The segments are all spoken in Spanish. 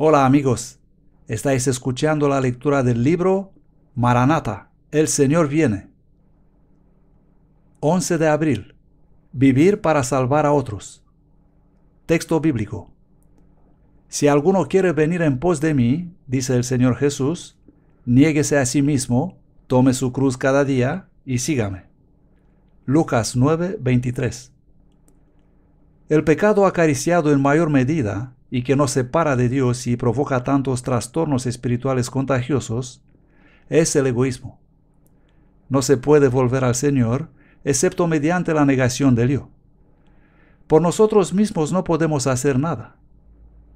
Hola amigos, estáis escuchando la lectura del libro Maranata, El Señor viene. 11 de abril. Vivir para salvar a otros. Texto bíblico. Si alguno quiere venir en pos de mí, dice el Señor Jesús, niéguese a sí mismo, tome su cruz cada día y sígame. Lucas 9:23. El pecado acariciado en mayor medida y que nos separa de Dios y provoca tantos trastornos espirituales contagiosos, es el egoísmo. No se puede volver al Señor excepto mediante la negación de yo. Por nosotros mismos no podemos hacer nada,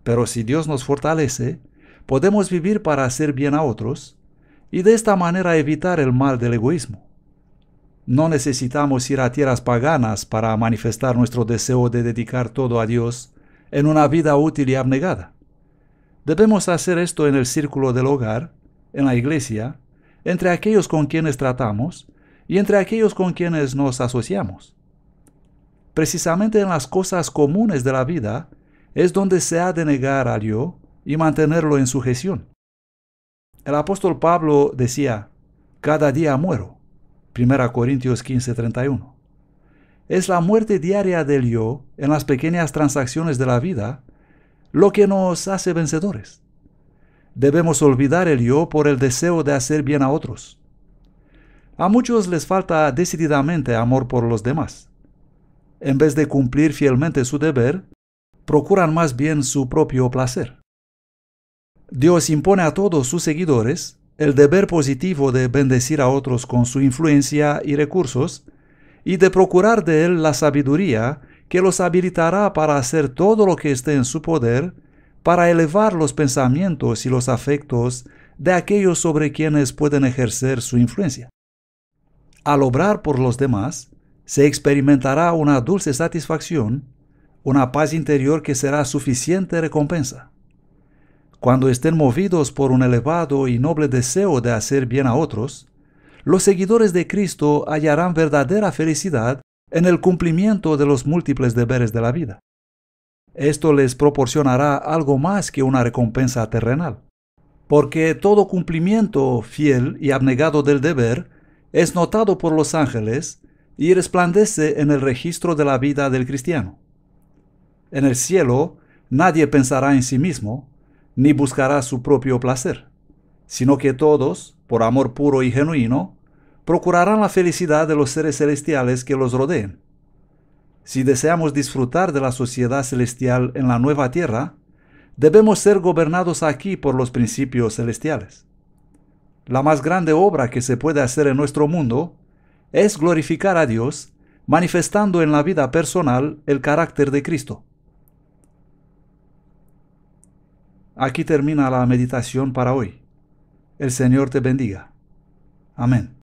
pero si Dios nos fortalece, podemos vivir para hacer bien a otros y de esta manera evitar el mal del egoísmo. No necesitamos ir a tierras paganas para manifestar nuestro deseo de dedicar todo a Dios en una vida útil y abnegada. Debemos hacer esto en el círculo del hogar, en la iglesia, entre aquellos con quienes tratamos y entre aquellos con quienes nos asociamos. Precisamente en las cosas comunes de la vida es donde se ha de negar a yo y mantenerlo en sujeción. El apóstol Pablo decía, cada día muero. 1 Corintios 15:31 es la muerte diaria del yo en las pequeñas transacciones de la vida lo que nos hace vencedores. Debemos olvidar el yo por el deseo de hacer bien a otros. A muchos les falta decididamente amor por los demás. En vez de cumplir fielmente su deber, procuran más bien su propio placer. Dios impone a todos sus seguidores el deber positivo de bendecir a otros con su influencia y recursos y de procurar de él la sabiduría que los habilitará para hacer todo lo que esté en su poder, para elevar los pensamientos y los afectos de aquellos sobre quienes pueden ejercer su influencia. Al obrar por los demás, se experimentará una dulce satisfacción, una paz interior que será suficiente recompensa. Cuando estén movidos por un elevado y noble deseo de hacer bien a otros, los seguidores de Cristo hallarán verdadera felicidad en el cumplimiento de los múltiples deberes de la vida. Esto les proporcionará algo más que una recompensa terrenal, porque todo cumplimiento fiel y abnegado del deber es notado por los ángeles y resplandece en el registro de la vida del cristiano. En el cielo, nadie pensará en sí mismo, ni buscará su propio placer, sino que todos, por amor puro y genuino, procurarán la felicidad de los seres celestiales que los rodeen. Si deseamos disfrutar de la sociedad celestial en la nueva tierra, debemos ser gobernados aquí por los principios celestiales. La más grande obra que se puede hacer en nuestro mundo es glorificar a Dios, manifestando en la vida personal el carácter de Cristo. Aquí termina la meditación para hoy. El Señor te bendiga. Amén.